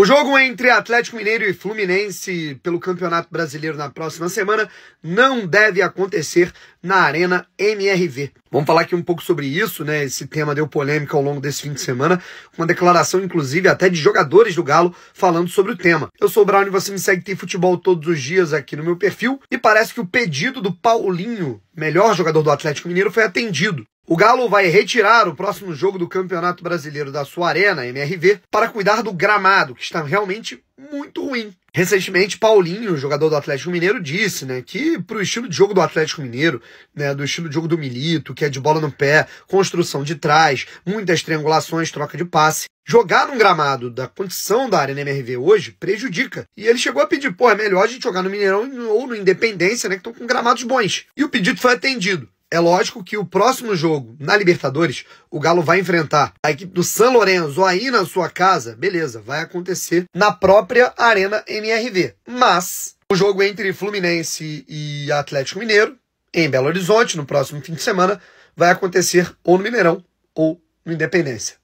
O jogo entre Atlético Mineiro e Fluminense pelo Campeonato Brasileiro na próxima semana não deve acontecer na Arena MRV. Vamos falar aqui um pouco sobre isso, né? Esse tema deu polêmica ao longo desse fim de semana, com uma declaração inclusive até de jogadores do Galo falando sobre o tema. Eu sou o Brown e você me segue tem futebol todos os dias aqui no meu perfil e parece que o pedido do Paulinho, melhor jogador do Atlético Mineiro, foi atendido. O Galo vai retirar o próximo jogo do Campeonato Brasileiro da sua arena, MRV, para cuidar do gramado, que está realmente muito ruim. Recentemente, Paulinho, jogador do Atlético Mineiro, disse, né, que o estilo de jogo do Atlético Mineiro, né, do estilo de jogo do Milito, que é de bola no pé, construção de trás, muitas triangulações, troca de passe, jogar num gramado da condição da Arena MRV hoje prejudica. E ele chegou a pedir, pô, é melhor a gente jogar no Mineirão ou no Independência, né, que estão com gramados bons. E o pedido foi atendido. É lógico que o próximo jogo na Libertadores, o Galo vai enfrentar a equipe do San Lorenzo aí na sua casa, beleza, vai acontecer na própria Arena MRV. Mas o jogo entre Fluminense e Atlético Mineiro, em Belo Horizonte, no próximo fim de semana, vai acontecer ou no Mineirão ou no Independência.